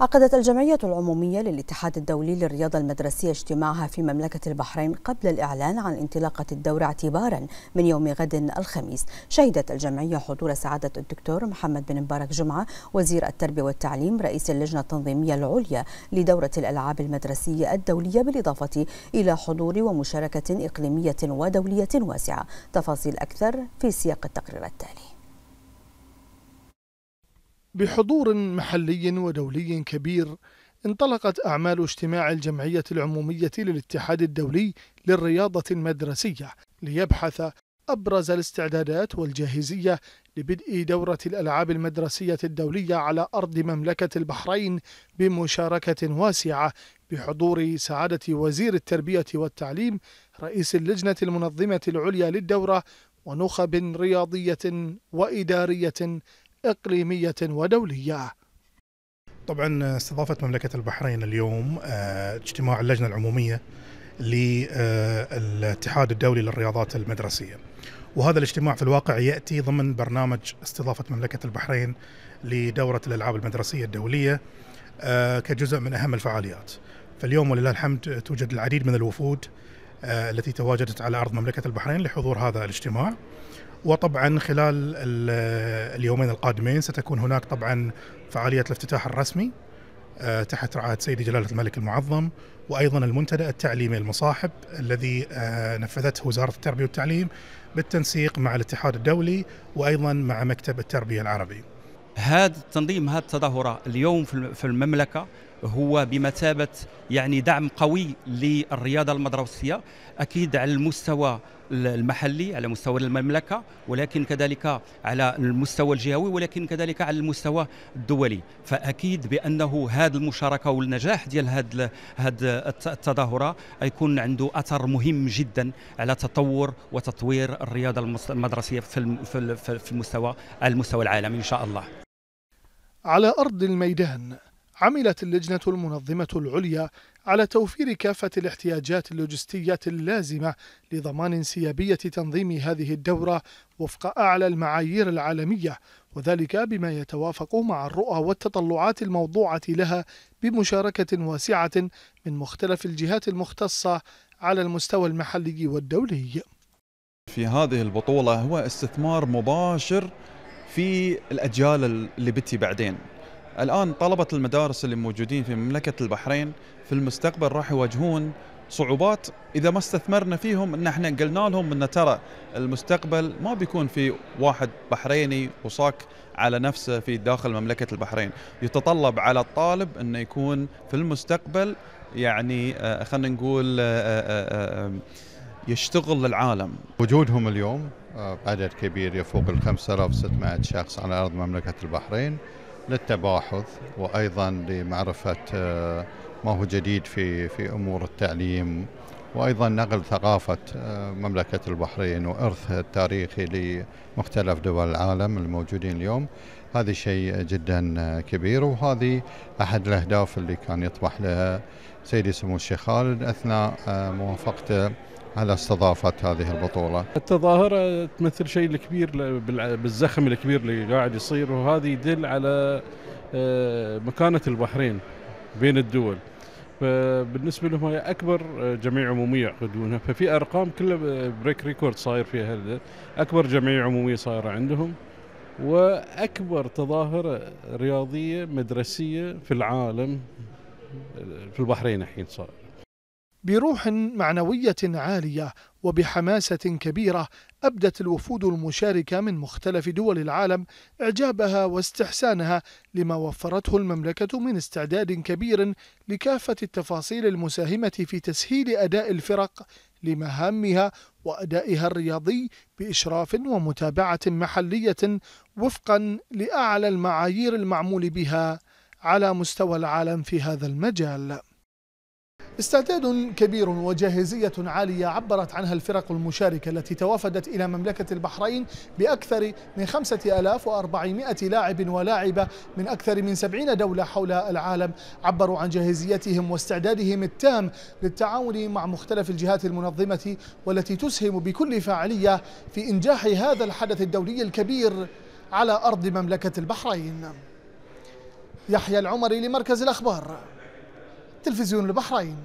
عقدت الجمعية العمومية للاتحاد الدولي للرياضة المدرسية اجتماعها في مملكة البحرين قبل الإعلان عن انطلاقة الدورة اعتبارا من يوم غد الخميس شهدت الجمعية حضور سعادة الدكتور محمد بن مبارك جمعة وزير التربية والتعليم رئيس اللجنة التنظيمية العليا لدورة الألعاب المدرسية الدولية بالإضافة إلى حضور ومشاركة إقليمية ودولية واسعة تفاصيل أكثر في سياق التقرير التالي بحضور محلي ودولي كبير انطلقت أعمال اجتماع الجمعية العمومية للاتحاد الدولي للرياضة المدرسية ليبحث أبرز الاستعدادات والجاهزية لبدء دورة الألعاب المدرسية الدولية على أرض مملكة البحرين بمشاركة واسعة بحضور سعادة وزير التربية والتعليم رئيس اللجنة المنظمة العليا للدورة ونخب رياضية وإدارية إقليمية ودولية طبعا استضافت مملكة البحرين اليوم آه، اجتماع اللجنة العمومية للاتحاد الدولي للرياضات المدرسية وهذا الاجتماع في الواقع يأتي ضمن برنامج استضافة مملكة البحرين لدورة الألعاب المدرسية الدولية آه، كجزء من أهم الفعاليات فاليوم ولله الحمد توجد العديد من الوفود آه، التي تواجدت على أرض مملكة البحرين لحضور هذا الاجتماع وطبعا خلال اليومين القادمين ستكون هناك طبعا فعاليه الافتتاح الرسمي آه، تحت رعايه سيدي جلاله الملك المعظم وايضا المنتدى التعليمي المصاحب الذي آه، نفذته وزاره التربيه والتعليم بالتنسيق مع الاتحاد الدولي وايضا مع مكتب التربيه العربي. هذا التنظيم هذه التظاهره اليوم في المملكه هو بمثابه يعني دعم قوي للرياضه المدرسيه اكيد على المستوى المحلي على مستوى المملكه ولكن كذلك على المستوى الجهوي ولكن كذلك على المستوى الدولي فاكيد بانه هذه المشاركه والنجاح ديال هذه التظاهره يكون عنده اثر مهم جدا على تطور وتطوير الرياضه المدرسيه في المستوى المستوى العالمي ان شاء الله على ارض الميدان عملت اللجنة المنظمة العليا على توفير كافة الاحتياجات اللوجستية اللازمة لضمان انسيابية تنظيم هذه الدورة وفق أعلى المعايير العالمية وذلك بما يتوافق مع الرؤى والتطلعات الموضوعة لها بمشاركة واسعة من مختلف الجهات المختصة على المستوى المحلي والدولي. في هذه البطولة هو استثمار مباشر في الأجيال اللي بتي بعدين الآن طلبة المدارس اللي موجودين في مملكة البحرين في المستقبل راح يواجهون صعوبات إذا ما استثمرنا فيهم إن احنا قلنا لهم إن ترى المستقبل ما بيكون في واحد بحريني وصاك على نفسه في داخل مملكة البحرين يتطلب على الطالب إنه يكون في المستقبل يعني آه، خلينا نقول آه، آه، يشتغل للعالم وجودهم اليوم عدد كبير يفوق ال 5600 شخص على أرض مملكة البحرين للتباحث وايضا لمعرفه آه، ما هو جديد في في امور التعليم وايضا نقل ثقافه آه، مملكه البحرين وارثها التاريخي لمختلف دول العالم الموجودين اليوم هذا شيء جدا آه، كبير وهذه احد الاهداف اللي كان يطمح لها سيدي سمو الشيخ خالد اثناء موافقته على استضافة هذه البطولة التظاهرة تمثل شيء الكبير بالزخم الكبير اللي قاعد يصير وهذا يدل على آه، مكانة البحرين بين الدول فبالنسبه لهم هي اكبر آه، جمعيه عموميه يعقدونها ففي ارقام كلها بريك آه، ريكورد صاير فيها اكبر جمعيه عموميه صايره عندهم واكبر تظاهره رياضيه مدرسيه في العالم في البحرين الحين صار بروح معنوية عالية وبحماسة كبيرة أبدت الوفود المشاركة من مختلف دول العالم إعجابها واستحسانها لما وفرته المملكة من استعداد كبير لكافة التفاصيل المساهمة في تسهيل أداء الفرق لمهامها وأدائها الرياضي بإشراف ومتابعة محلية وفقا لأعلى المعايير المعمول بها على مستوى العالم في هذا المجال استعداد كبير وجاهزية عالية عبرت عنها الفرق المشاركة التي توافدت إلى مملكة البحرين بأكثر من 5400 لاعب ولاعبة من أكثر من 70 دولة حول العالم عبروا عن جاهزيتهم واستعدادهم التام للتعاون مع مختلف الجهات المنظمة والتي تسهم بكل فاعلية في إنجاح هذا الحدث الدولي الكبير على أرض مملكة البحرين يحيى العمري لمركز الأخبار تلفزيون البحرين